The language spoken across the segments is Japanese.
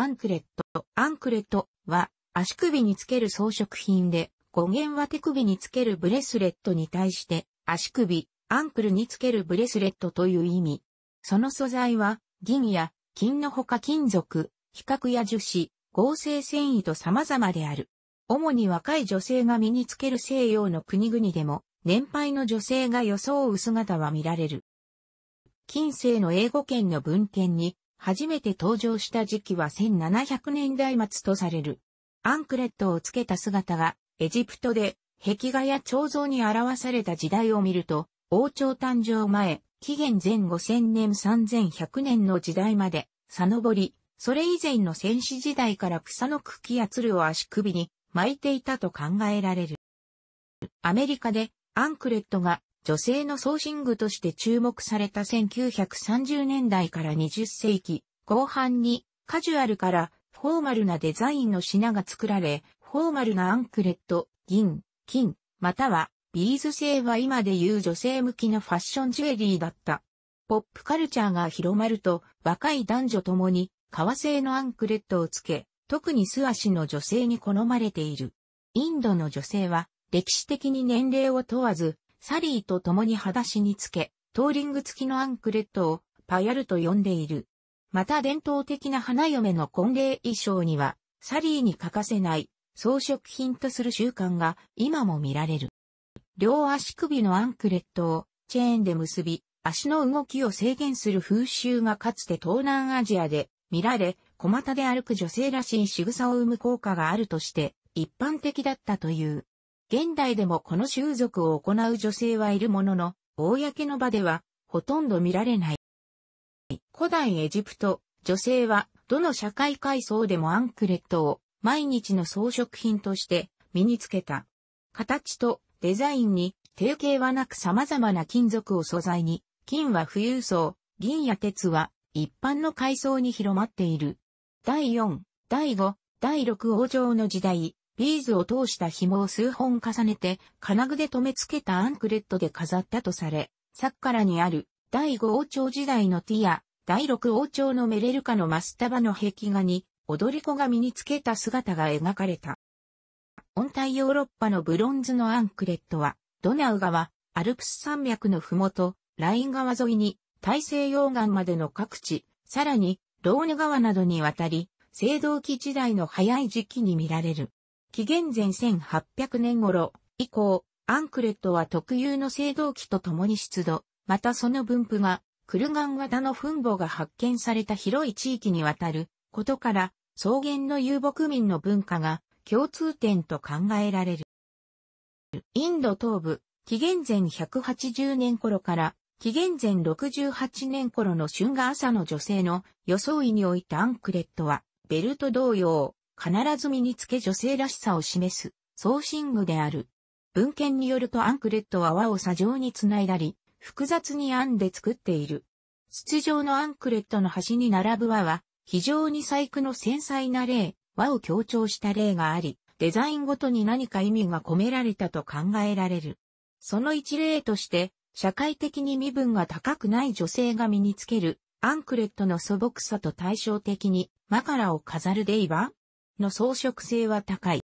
アンクレット。アンクレットは足首につける装飾品で、語源は手首につけるブレスレットに対して足首、アンクルにつけるブレスレットという意味。その素材は銀や金のほか金属、比較や樹脂、合成繊維と様々である。主に若い女性が身につける西洋の国々でも、年配の女性が装う姿は見られる。近世の英語圏の文献に、初めて登場した時期は1700年代末とされる。アンクレットをつけた姿が、エジプトで壁画や彫像に表された時代を見ると、王朝誕生前、紀元前5000年3100年の時代まで、さのぼり、それ以前の戦士時代から草の茎や鶴を足首に巻いていたと考えられる。アメリカでアンクレットが女性のソーシングとして注目された1930年代から20世紀後半にカジュアルからフォーマルなデザインの品が作られ、フォーマルなアンクレット、銀、金、またはビーズ製は今でいう女性向きのファッションジュエリーだった。ポップカルチャーが広まると若い男女ともに革製のアンクレットをつけ、特に素足の女性に好まれている。インドの女性は歴史的に年齢を問わずサリーと共に裸足につけ、トーリング付きのアンクレットをパヤルと呼んでいる。また伝統的な花嫁の婚礼衣装には、サリーに欠かせない装飾品とする習慣が今も見られる。両足首のアンクレットをチェーンで結び、足の動きを制限する風習がかつて東南アジアで見られ、小股で歩く女性らしい仕草を生む効果があるとして一般的だったという。現代でもこの習俗を行う女性はいるものの、公の場では、ほとんど見られない。古代エジプト、女性は、どの社会階層でもアンクレットを、毎日の装飾品として、身につけた。形とデザインに、定型はなく様々な金属を素材に、金は富裕層、銀や鉄は、一般の階層に広まっている。第4、第5、第6王朝の時代、ビーズを通した紐を数本重ねて、金具で留め付けたアンクレットで飾ったとされ、サッカラにある第5王朝時代のティア、第6王朝のメレルカのマスタバの壁画に、踊り子が身につけた姿が描かれた。温帯ヨーロッパのブロンズのアンクレットは、ドナウ川、アルプス山脈のふもと、ライン川沿いに、大西洋岸までの各地、さらに、ローヌ川などに渡り、青銅器時代の早い時期に見られる。紀元前1800年頃以降、アンクレットは特有の青銅器と共に出土、またその分布が、クルガン型の墳墓が発見された広い地域にわたることから、草原の遊牧民の文化が共通点と考えられる。インド東部、紀元前180年頃から紀元前68年頃の春が朝の女性の装いにおいたアンクレットは、ベルト同様、必ず身につけ女性らしさを示す、送信具である。文献によるとアンクレットは輪を砂上につないだり、複雑に編んで作っている。筒状のアンクレットの端に並ぶ輪は、非常に細工の繊細な例、和を強調した例があり、デザインごとに何か意味が込められたと考えられる。その一例として、社会的に身分が高くない女性が身につける、アンクレットの素朴さと対照的に、マカラを飾るデイバの装飾性は高い。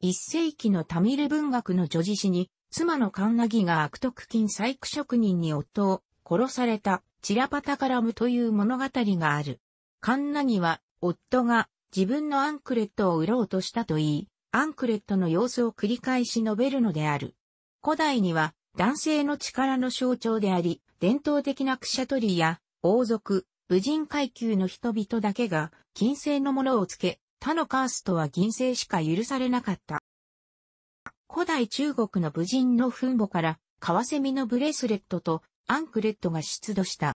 一世紀のタミル文学の女児史に、妻のカンナギが悪徳金細工職人に夫を殺されたチラパタカラムという物語がある。カンナギは夫が自分のアンクレットを売ろうとしたと言い、アンクレットの様子を繰り返し述べるのである。古代には男性の力の象徴であり、伝統的なクシャトリや王族、武人階級の人々だけが金星のものをつけ、他のカーストは銀星しか許されなかった。古代中国の武人の墳墓から、カワセミのブレスレットとアンクレットが出土した。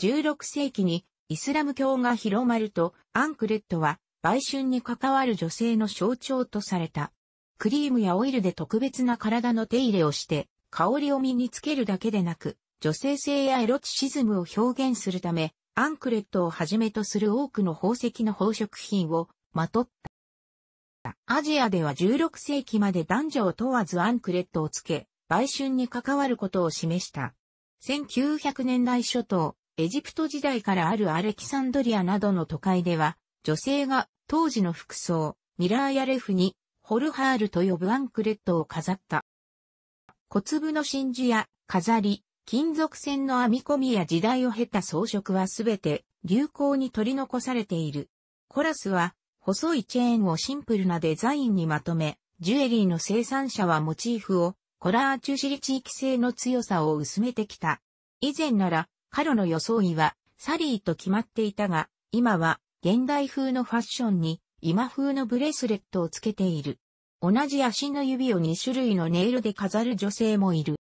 16世紀にイスラム教が広まると、アンクレットは売春に関わる女性の象徴とされた。クリームやオイルで特別な体の手入れをして、香りを身につけるだけでなく、女性性やエロチシズムを表現するため、アンクレットをはじめとする多くの宝石の宝飾品をまとった。アジアでは16世紀まで男女を問わずアンクレットをつけ、売春に関わることを示した。1900年代初頭、エジプト時代からあるアレキサンドリアなどの都会では、女性が当時の服装、ミラーやレフに、ホルハールと呼ぶアンクレットを飾った。小粒の真珠や飾り、金属線の編み込みや時代を経た装飾はすべて流行に取り残されている。コラスは細いチェーンをシンプルなデザインにまとめ、ジュエリーの生産者はモチーフをコラーチュシリ地域性の強さを薄めてきた。以前なら、カロの装いはサリーと決まっていたが、今は現代風のファッションに今風のブレスレットをつけている。同じ足の指を2種類のネイルで飾る女性もいる。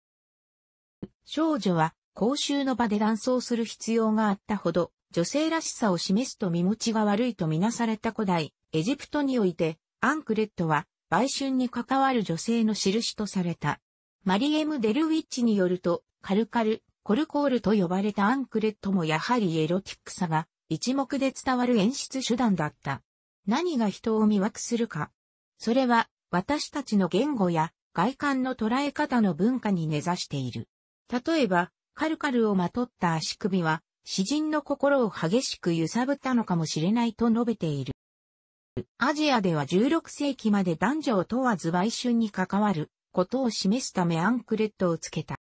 少女は公衆の場で断層する必要があったほど女性らしさを示すと身持ちが悪いとみなされた古代、エジプトにおいて、アンクレットは、売春に関わる女性の印とされた。マリエム・デルウィッチによると、カルカル、コルコールと呼ばれたアンクレットもやはりエロティックさが一目で伝わる演出手段だった。何が人を魅惑するか。それは私たちの言語や外観の捉え方の文化に根ざしている。例えば、カルカルをまとった足首は詩人の心を激しく揺さぶったのかもしれないと述べている。アジアでは16世紀まで男女を問わず売春に関わることを示すためアンクレットをつけた。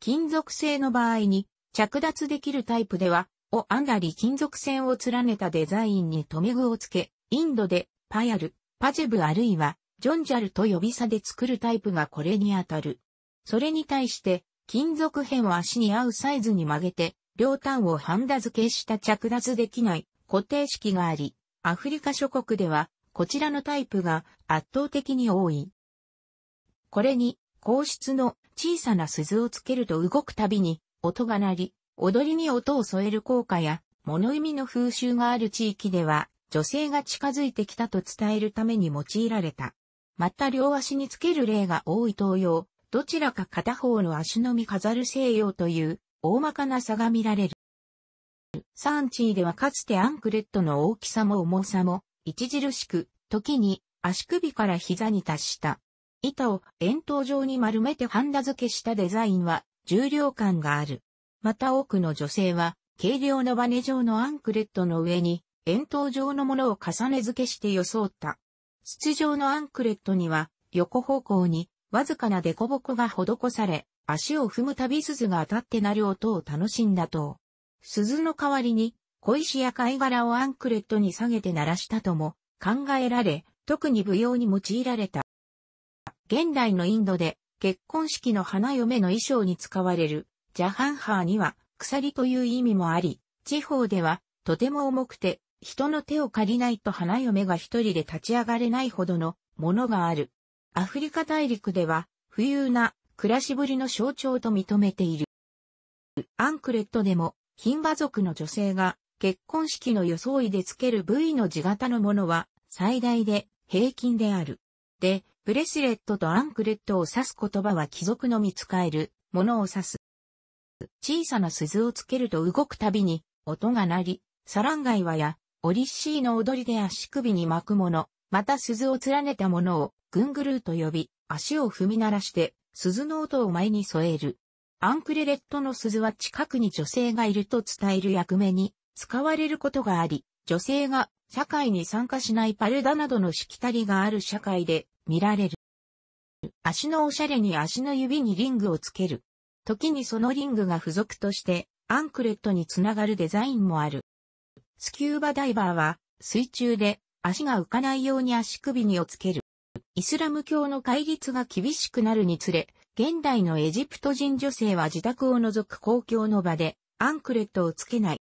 金属製の場合に着脱できるタイプでは、を編んだり金属線を連ねたデザインに留め具をつけ、インドでパヤル、パジェブあるいはジョンジャルと呼び差で作るタイプがこれにあたる。それに対して金属片を足に合うサイズに曲げて両端をハンダ付けした着脱できない固定式があり、アフリカ諸国ではこちらのタイプが圧倒的に多い。これに、皇室の小さな鈴をつけると動くたびに音が鳴り、踊りに音を添える効果や物意味の風習がある地域では女性が近づいてきたと伝えるために用いられた。また両足につける例が多い東洋、どちらか片方の足のみ飾る西洋という大まかな差が見られる。サンチーではかつてアンクレットの大きさも重さも、著しく、時に足首から膝に達した。板を円筒状に丸めてハンダ付けしたデザインは重量感がある。また多くの女性は軽量のバネ状のアンクレットの上に円筒状のものを重ね付けして装った。筒状のアンクレットには横方向にわずかな凸凹が施され、足を踏むたび鈴が当たって鳴る音を楽しんだと。鈴の代わりに、小石や貝殻をアンクレットに下げて鳴らしたとも考えられ、特に舞踊に用いられた。現代のインドで結婚式の花嫁の衣装に使われるジャハンハーには鎖という意味もあり、地方ではとても重くて人の手を借りないと花嫁が一人で立ち上がれないほどのものがある。アフリカ大陸では、富裕な暮らしぶりの象徴と認めている。アンクレットでも、牝馬族の女性が結婚式の装いでつける部位の字型のものは最大で平均である。で、ブレスレットとアンクレットを指す言葉は貴族のみ使えるものを指す。小さな鈴をつけると動くたびに音が鳴り、サランガイワやオリッシーの踊りで足首に巻くもの、また鈴を連ねたものをぐんぐるーと呼び、足を踏み鳴らして鈴の音を前に添える。アンクレレットの鈴は近くに女性がいると伝える役目に使われることがあり、女性が社会に参加しないパルダなどのしきたりがある社会で見られる。足のおしゃれに足の指にリングをつける。時にそのリングが付属としてアンクレットにつながるデザインもある。スキューバダイバーは水中で足が浮かないように足首にをつける。イスラム教の戒律が厳しくなるにつれ、現代のエジプト人女性は自宅を除く公共の場でアンクレットをつけない。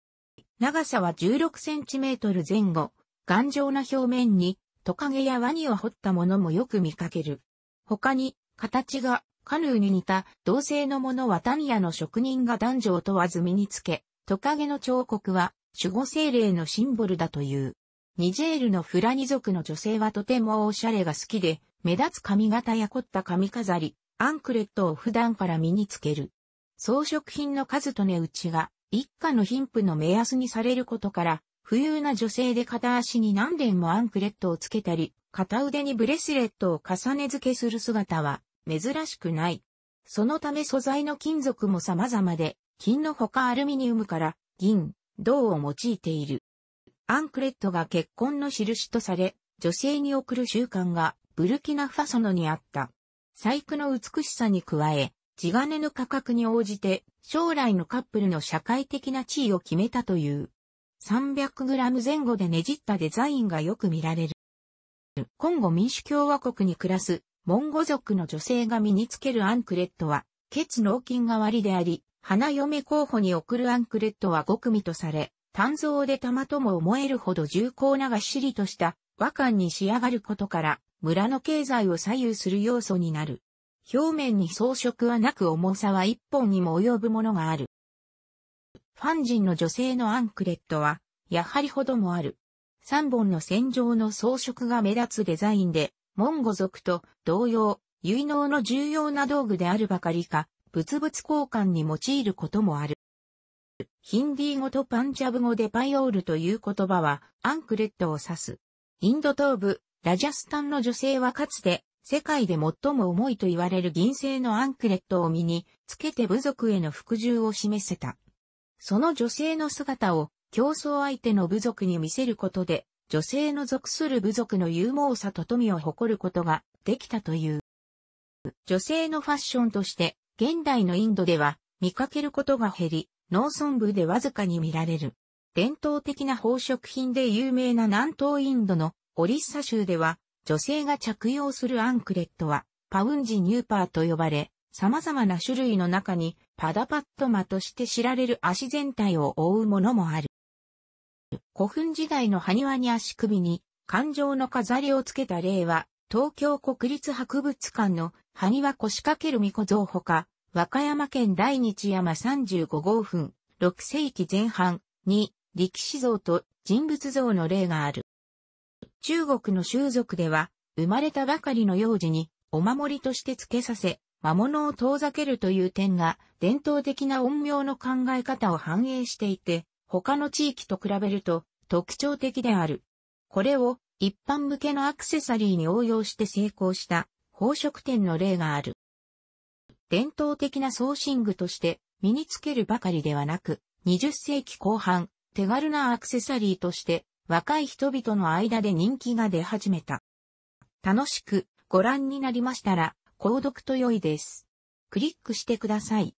長さは16センチメートル前後、頑丈な表面にトカゲやワニを掘ったものもよく見かける。他に、形がカヌーに似た同性のものはタニアの職人が男女を問わず身につけ、トカゲの彫刻は守護精霊のシンボルだという。ニジェールのフラニ族の女性はとてもオシャレが好きで、目立つ髪型や凝った髪飾り、アンクレットを普段から身につける。装飾品の数と値打ちが、一家の貧富の目安にされることから、富裕な女性で片足に何年もアンクレットをつけたり、片腕にブレスレットを重ね付けする姿は珍しくない。そのため素材の金属も様々で、金のほかアルミニウムから銀、銅を用いている。アンクレットが結婚の印とされ、女性に送る習慣がブルキナファソノにあった。細工の美しさに加え、地金の価格に応じて将来のカップルの社会的な地位を決めたという。300g 前後でねじったデザインがよく見られる。今後民主共和国に暮らすモンゴ族の女性が身につけるアンクレットは、血脳筋代わりであり、花嫁候補に送るアンクレットは5組とされ、炭造で玉とも思えるほど重厚ながっしりとした和漢に仕上がることから、村の経済を左右する要素になる。表面に装飾はなく重さは一本にも及ぶものがある。ファン人の女性のアンクレットは、やはりほどもある。三本の線状の装飾が目立つデザインで、モンゴ族と同様、結納の重要な道具であるばかりか、物々交換に用いることもある。ヒンディー語とパンジャブ語でパイオールという言葉はアンクレットを指す。インド東部、ラジャスタンの女性はかつて世界で最も重いと言われる銀製のアンクレットを身につけて部族への服従を示せた。その女性の姿を競争相手の部族に見せることで、女性の属する部族の勇猛さと富を誇ることができたという。女性のファッションとして、現代のインドでは見かけることが減り、農村部でわずかに見られる。伝統的な宝飾品で有名な南東インドのオリッサ州では、女性が着用するアンクレットは、パウンジニューパーと呼ばれ、様々な種類の中に、パダパットマとして知られる足全体を覆うものもある。古墳時代の埴輪に足首に、感情の飾りをつけた例は、東京国立博物館の埴輪腰掛ける巫女像ほか、和歌山県大日山35号墳、6世紀前半に力士像と人物像の例がある。中国の習俗では、生まれたばかりの幼児にお守りとして付けさせ、魔物を遠ざけるという点が伝統的な陰陽の考え方を反映していて、他の地域と比べると特徴的である。これを一般向けのアクセサリーに応用して成功した宝飾店の例がある。伝統的なソーシングとして身につけるばかりではなく、20世紀後半、手軽なアクセサリーとして若い人々の間で人気が出始めた。楽しくご覧になりましたら、購読と良いです。クリックしてください。